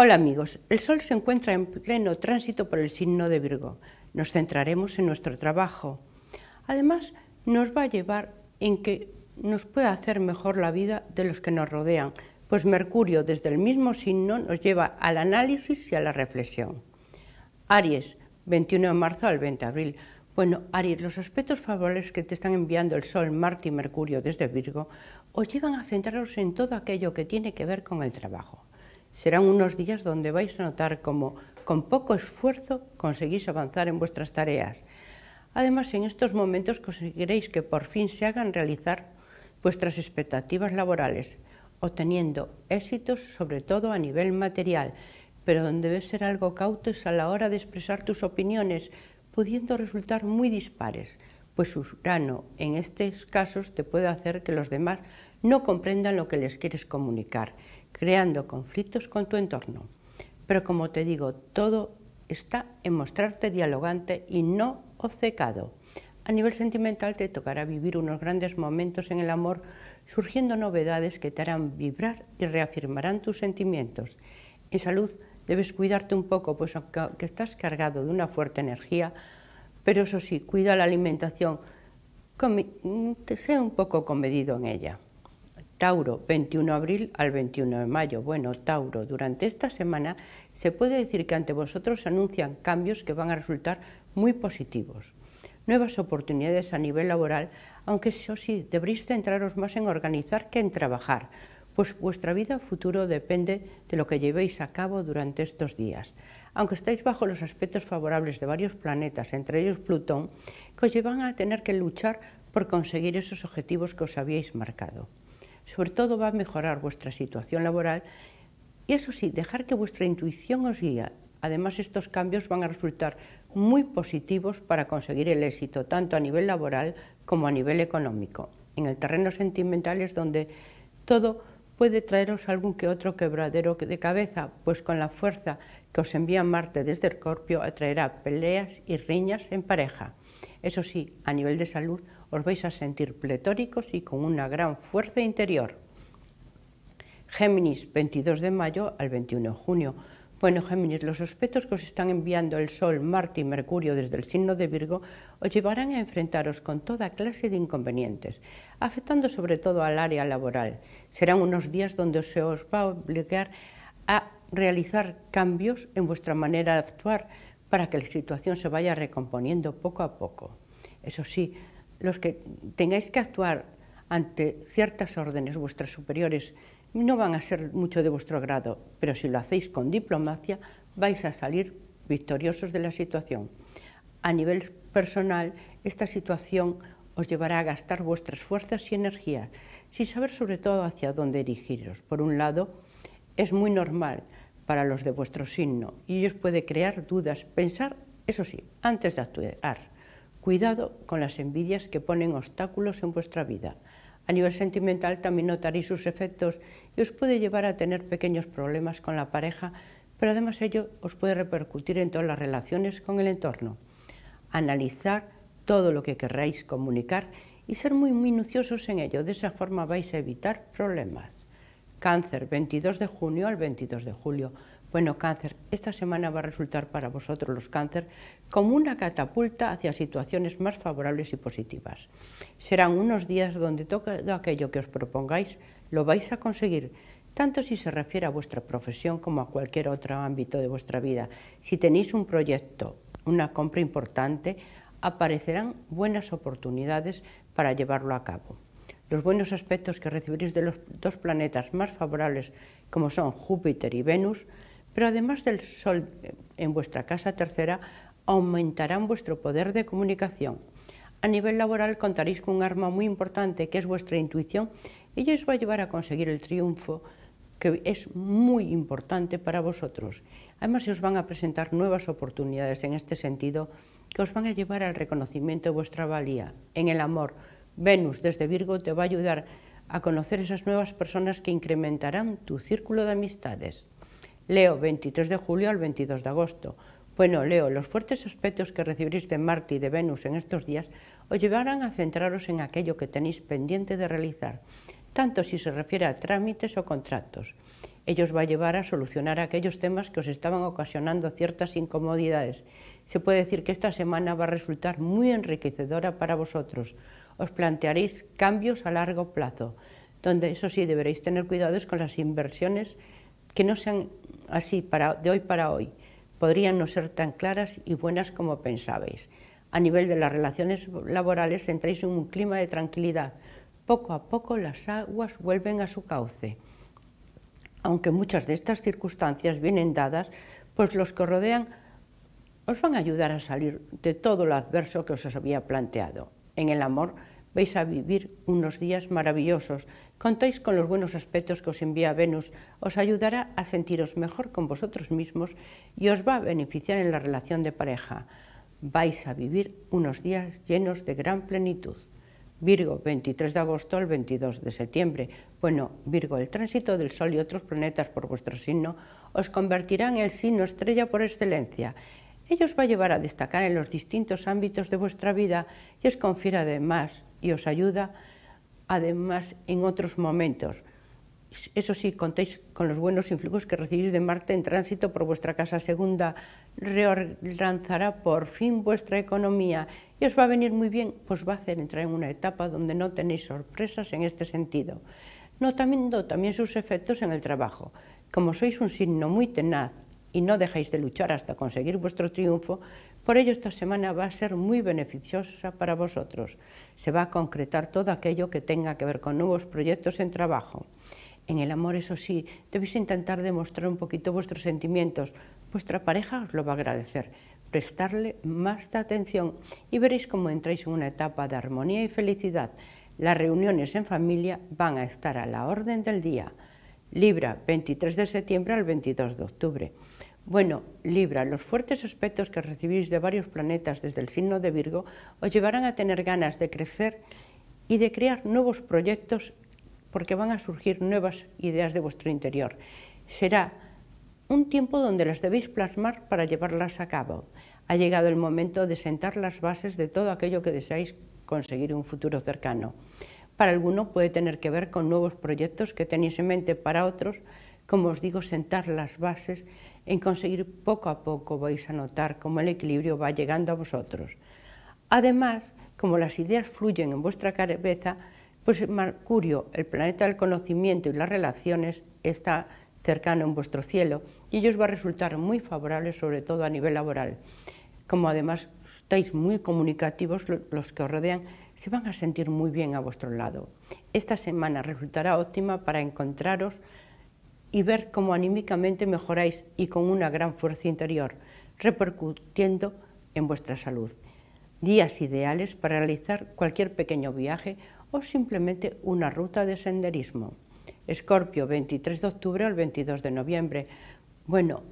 Hola amigos, el Sol se encuentra en pleno tránsito por el signo de Virgo. Nos centraremos en nuestro trabajo. Además, nos va a llevar en que nos pueda hacer mejor la vida de los que nos rodean, pues Mercurio desde el mismo signo nos lleva al análisis y a la reflexión. Aries, 21 de marzo al 20 de abril. Bueno, Aries, los aspectos favorables que te están enviando el Sol, Marte y Mercurio desde Virgo os llevan a centraros en todo aquello que tiene que ver con el trabajo. Serán unos días donde vais a notar cómo con poco esfuerzo conseguís avanzar en vuestras tareas. Además, en estos momentos conseguiréis que por fin se hagan realizar vuestras expectativas laborales, obteniendo éxitos sobre todo a nivel material, pero donde debes ser algo cautos a la hora de expresar tus opiniones, pudiendo resultar muy dispares, pues grano en estos casos te puede hacer que los demás no comprendan lo que les quieres comunicar creando conflictos con tu entorno. Pero como te digo, todo está en mostrarte dialogante y no obcecado. A nivel sentimental te tocará vivir unos grandes momentos en el amor, surgiendo novedades que te harán vibrar y reafirmarán tus sentimientos. En salud debes cuidarte un poco, pues aunque estás cargado de una fuerte energía, pero eso sí, cuida la alimentación, mm, sea un poco comedido en ella. Tauro, 21 de abril al 21 de mayo. Bueno, Tauro, durante esta semana se puede decir que ante vosotros se anuncian cambios que van a resultar muy positivos. Nuevas oportunidades a nivel laboral, aunque eso sí, deberéis centraros más en organizar que en trabajar, pues vuestra vida futuro depende de lo que llevéis a cabo durante estos días. Aunque estáis bajo los aspectos favorables de varios planetas, entre ellos Plutón, que os llevan a tener que luchar por conseguir esos objetivos que os habíais marcado. Sobre todo va a mejorar vuestra situación laboral y eso sí, dejar que vuestra intuición os guíe. Además, estos cambios van a resultar muy positivos para conseguir el éxito, tanto a nivel laboral como a nivel económico. En el terreno sentimental es donde todo puede traeros algún que otro quebradero de cabeza, pues con la fuerza que os envía Marte desde el Corpio atraerá peleas y riñas en pareja. Eso sí, a nivel de salud os vais a sentir pletóricos y con una gran fuerza interior. Géminis, 22 de mayo al 21 de junio. Bueno, Géminis, los aspectos que os están enviando el Sol, Marte y Mercurio desde el signo de Virgo os llevarán a enfrentaros con toda clase de inconvenientes, afectando sobre todo al área laboral. Serán unos días donde se os va a obligar a realizar cambios en vuestra manera de actuar para que la situación se vaya recomponiendo poco a poco. Eso sí, los que tengáis que actuar ante ciertas órdenes vuestras superiores no van a ser mucho de vuestro grado, pero si lo hacéis con diplomacia vais a salir victoriosos de la situación. A nivel personal, esta situación os llevará a gastar vuestras fuerzas y energías, sin saber sobre todo hacia dónde dirigiros. Por un lado, es muy normal para los de vuestro signo y ellos puede crear dudas, pensar, eso sí, antes de actuar. Cuidado con las envidias que ponen obstáculos en vuestra vida. A nivel sentimental también notaréis sus efectos y os puede llevar a tener pequeños problemas con la pareja, pero además ello os puede repercutir en todas las relaciones con el entorno. Analizar todo lo que querráis comunicar y ser muy minuciosos en ello, de esa forma vais a evitar problemas. Cáncer, 22 de junio al 22 de julio. Bueno, cáncer, esta semana va a resultar para vosotros los cáncer como una catapulta hacia situaciones más favorables y positivas. Serán unos días donde todo aquello que os propongáis lo vais a conseguir, tanto si se refiere a vuestra profesión como a cualquier otro ámbito de vuestra vida. Si tenéis un proyecto, una compra importante, aparecerán buenas oportunidades para llevarlo a cabo. Los buenos aspectos que recibiréis de los dos planetas más favorables, como son Júpiter y Venus, pero además del sol en vuestra casa tercera, aumentarán vuestro poder de comunicación. A nivel laboral contaréis con un arma muy importante que es vuestra intuición. Ella os va a llevar a conseguir el triunfo que es muy importante para vosotros. Además se os van a presentar nuevas oportunidades en este sentido que os van a llevar al reconocimiento de vuestra valía. En el amor, Venus desde Virgo te va a ayudar a conocer esas nuevas personas que incrementarán tu círculo de amistades. Leo, 23 de julio al 22 de agosto. Bueno, Leo, los fuertes aspectos que recibiréis de Marte y de Venus en estos días os llevarán a centraros en aquello que tenéis pendiente de realizar, tanto si se refiere a trámites o contratos. Ellos os va a llevar a solucionar aquellos temas que os estaban ocasionando ciertas incomodidades. Se puede decir que esta semana va a resultar muy enriquecedora para vosotros. Os plantearéis cambios a largo plazo, donde eso sí deberéis tener cuidados con las inversiones que no sean así de hoy para hoy, podrían no ser tan claras y buenas como pensabais. A nivel de las relaciones laborales entréis en un clima de tranquilidad. Poco a poco las aguas vuelven a su cauce. Aunque muchas de estas circunstancias vienen dadas, pues los que rodean os van a ayudar a salir de todo lo adverso que os había planteado. En el amor vais a vivir unos días maravillosos. Contáis con los buenos aspectos que os envía Venus, os ayudará a sentiros mejor con vosotros mismos y os va a beneficiar en la relación de pareja. Vais a vivir unos días llenos de gran plenitud. Virgo, 23 de agosto al 22 de septiembre. Bueno, Virgo, el tránsito del Sol y otros planetas por vuestro signo os convertirán en el signo estrella por excelencia. Ello os va a llevar a destacar en los distintos ámbitos de vuestra vida y os confiere además y os ayuda además en otros momentos. Eso sí, contéis con los buenos influjos que recibís de Marte en tránsito por vuestra casa segunda. Reorganizará por fin vuestra economía y os va a venir muy bien, pues va a hacer entrar en una etapa donde no tenéis sorpresas en este sentido. Notando también sus efectos en el trabajo. Como sois un signo muy tenaz, y no dejéis de luchar hasta conseguir vuestro triunfo, por ello esta semana va a ser muy beneficiosa para vosotros. Se va a concretar todo aquello que tenga que ver con nuevos proyectos en trabajo. En el amor, eso sí, debéis intentar demostrar un poquito vuestros sentimientos. Vuestra pareja os lo va a agradecer. Prestarle más atención y veréis cómo entráis en una etapa de armonía y felicidad. Las reuniones en familia van a estar a la orden del día. Libra, 23 de septiembre al 22 de octubre. Bueno, Libra, los fuertes aspectos que recibís de varios planetas desde el signo de Virgo os llevarán a tener ganas de crecer y de crear nuevos proyectos porque van a surgir nuevas ideas de vuestro interior. Será un tiempo donde las debéis plasmar para llevarlas a cabo. Ha llegado el momento de sentar las bases de todo aquello que deseáis conseguir en un futuro cercano. Para alguno puede tener que ver con nuevos proyectos que tenéis en mente, para otros, como os digo, sentar las bases en conseguir poco a poco vais a notar cómo el equilibrio va llegando a vosotros. Además, como las ideas fluyen en vuestra cabeza, pues Mercurio, el planeta del conocimiento y las relaciones, está cercano en vuestro cielo y ello os va a resultar muy favorable, sobre todo a nivel laboral. Como además estáis muy comunicativos los que os rodean, se van a sentir muy bien a vuestro lado. Esta semana resultará óptima para encontraros y ver cómo anímicamente mejoráis y con una gran fuerza interior, repercutiendo en vuestra salud. Días ideales para realizar cualquier pequeño viaje o simplemente una ruta de senderismo. Escorpio, 23 de octubre al 22 de noviembre. Bueno,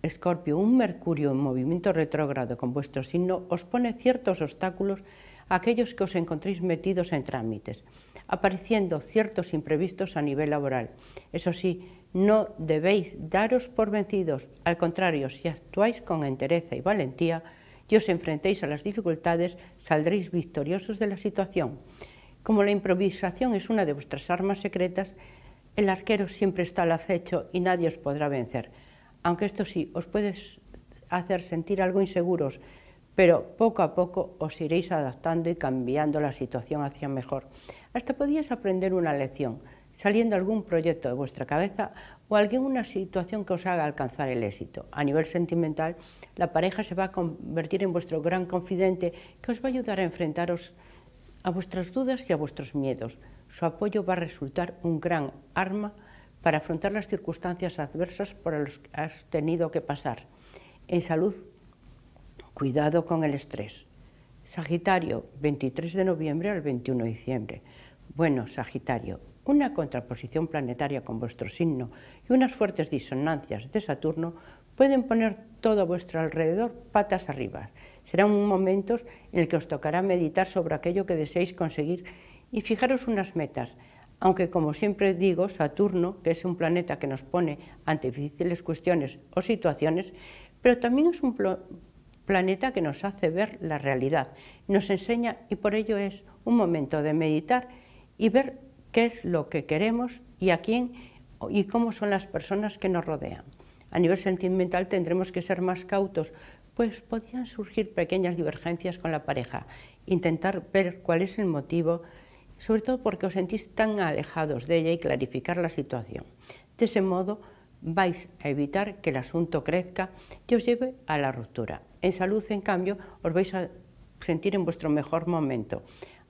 Escorpio, un Mercurio en movimiento retrógrado con vuestro signo os pone ciertos obstáculos aquellos que os encontréis metidos en trámites, apareciendo ciertos imprevistos a nivel laboral. Eso sí, no debéis daros por vencidos, al contrario, si actuáis con entereza y valentía y os enfrentéis a las dificultades, saldréis victoriosos de la situación. Como la improvisación es una de vuestras armas secretas, el arquero siempre está al acecho y nadie os podrá vencer. Aunque esto sí, os puede hacer sentir algo inseguros, pero poco a poco os iréis adaptando y cambiando la situación hacia mejor. Hasta podíais aprender una lección, saliendo algún proyecto de vuestra cabeza o alguna situación que os haga alcanzar el éxito. A nivel sentimental, la pareja se va a convertir en vuestro gran confidente que os va a ayudar a enfrentaros a vuestras dudas y a vuestros miedos. Su apoyo va a resultar un gran arma para afrontar las circunstancias adversas por las que has tenido que pasar. En salud cuidado con el estrés. Sagitario, 23 de noviembre al 21 de diciembre. Bueno, Sagitario, una contraposición planetaria con vuestro signo y unas fuertes disonancias de Saturno pueden poner todo a vuestro alrededor patas arriba. Serán momentos en el que os tocará meditar sobre aquello que deseáis conseguir y fijaros unas metas, aunque como siempre digo, Saturno, que es un planeta que nos pone ante difíciles cuestiones o situaciones, pero también es un planeta que nos hace ver la realidad, nos enseña y por ello es un momento de meditar y ver qué es lo que queremos y a quién y cómo son las personas que nos rodean. A nivel sentimental tendremos que ser más cautos, pues podrían surgir pequeñas divergencias con la pareja, intentar ver cuál es el motivo, sobre todo porque os sentís tan alejados de ella y clarificar la situación. De ese modo vais a evitar que el asunto crezca y os lleve a la ruptura. En salud, en cambio, os vais a sentir en vuestro mejor momento.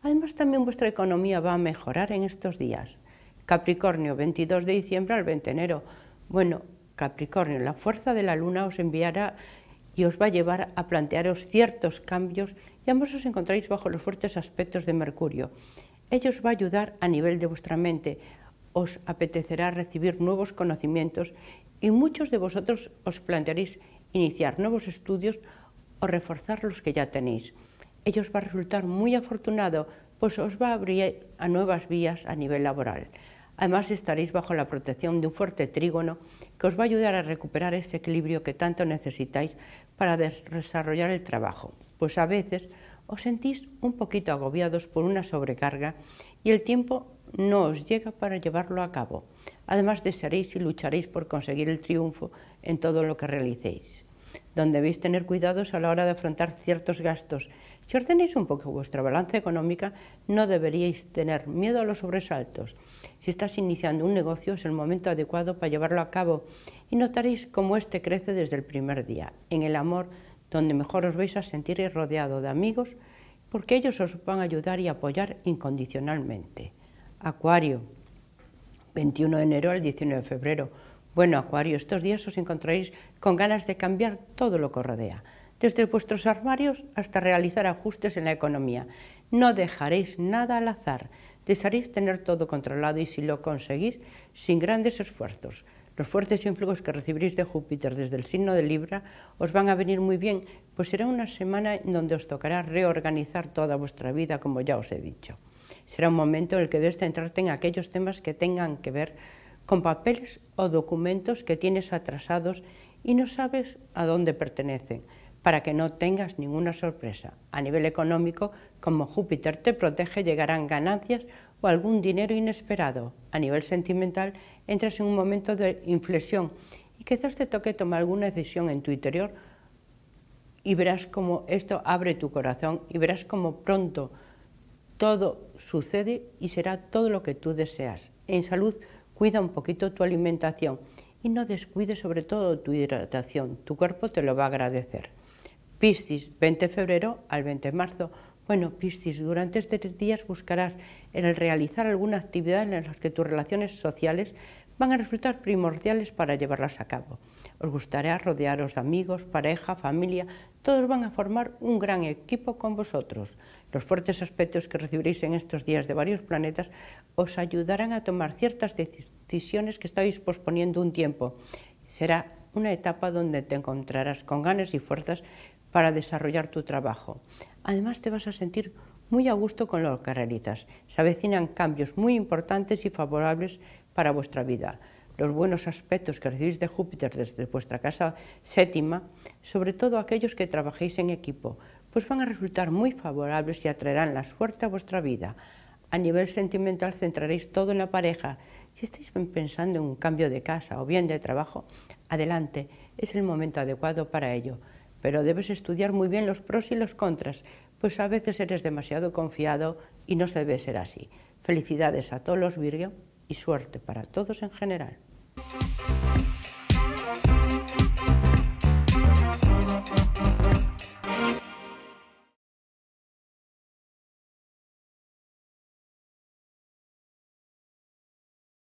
Además, también vuestra economía va a mejorar en estos días. Capricornio, 22 de diciembre al 20 de enero. Bueno, Capricornio, la fuerza de la luna os enviará y os va a llevar a plantearos ciertos cambios y ambos os encontráis bajo los fuertes aspectos de Mercurio. Ello os va a ayudar a nivel de vuestra mente. Os apetecerá recibir nuevos conocimientos y muchos de vosotros os plantearéis iniciar nuevos estudios o reforzar los que ya tenéis. ellos os va a resultar muy afortunado, pues os va a abrir a nuevas vías a nivel laboral. Además, estaréis bajo la protección de un fuerte trígono que os va a ayudar a recuperar ese equilibrio que tanto necesitáis para desarrollar el trabajo, pues a veces os sentís un poquito agobiados por una sobrecarga y el tiempo no os llega para llevarlo a cabo. Además, desearéis y lucharéis por conseguir el triunfo en todo lo que realicéis donde debéis tener cuidados a la hora de afrontar ciertos gastos. Si ordenáis un poco vuestra balanza económica, no deberíais tener miedo a los sobresaltos. Si estás iniciando un negocio, es el momento adecuado para llevarlo a cabo y notaréis cómo éste crece desde el primer día. En el amor, donde mejor os vais a sentir rodeado de amigos, porque ellos os van a ayudar y apoyar incondicionalmente. Acuario, 21 de enero al 19 de febrero bueno, Acuario, estos días os encontraréis con ganas de cambiar todo lo que rodea, desde vuestros armarios hasta realizar ajustes en la economía. No dejaréis nada al azar, desearéis tener todo controlado y si lo conseguís, sin grandes esfuerzos. Los fuertes influjos que recibiréis de Júpiter desde el signo de Libra os van a venir muy bien, pues será una semana en donde os tocará reorganizar toda vuestra vida, como ya os he dicho. Será un momento en el que debéis centrarte en aquellos temas que tengan que ver con papeles o documentos que tienes atrasados y no sabes a dónde pertenecen, para que no tengas ninguna sorpresa. A nivel económico, como Júpiter te protege, llegarán ganancias o algún dinero inesperado. A nivel sentimental, entras en un momento de inflexión y quizás te toque tomar alguna decisión en tu interior y verás cómo esto abre tu corazón y verás cómo pronto todo sucede y será todo lo que tú deseas. En salud cuida un poquito tu alimentación y no descuide sobre todo tu hidratación, tu cuerpo te lo va a agradecer. Piscis, 20 de febrero al 20 de marzo. Bueno, Piscis, durante estos tres días buscarás el realizar alguna actividad en la que tus relaciones sociales van a resultar primordiales para llevarlas a cabo. Os gustará rodearos de amigos, pareja, familia, todos van a formar un gran equipo con vosotros. Los fuertes aspectos que recibiréis en estos días de varios planetas os ayudarán a tomar ciertas decisiones que estáis posponiendo un tiempo. Será una etapa donde te encontrarás con ganas y fuerzas para desarrollar tu trabajo. Además te vas a sentir muy a gusto con lo que realizas. Se avecinan cambios muy importantes y favorables para vuestra vida los buenos aspectos que recibís de Júpiter desde vuestra casa séptima, sobre todo aquellos que trabajéis en equipo, pues van a resultar muy favorables y atraerán la suerte a vuestra vida. A nivel sentimental centraréis todo en la pareja. Si estáis pensando en un cambio de casa o bien de trabajo, adelante, es el momento adecuado para ello. Pero debes estudiar muy bien los pros y los contras, pues a veces eres demasiado confiado y no se debe ser así. Felicidades a todos los Virgo y suerte para todos en general.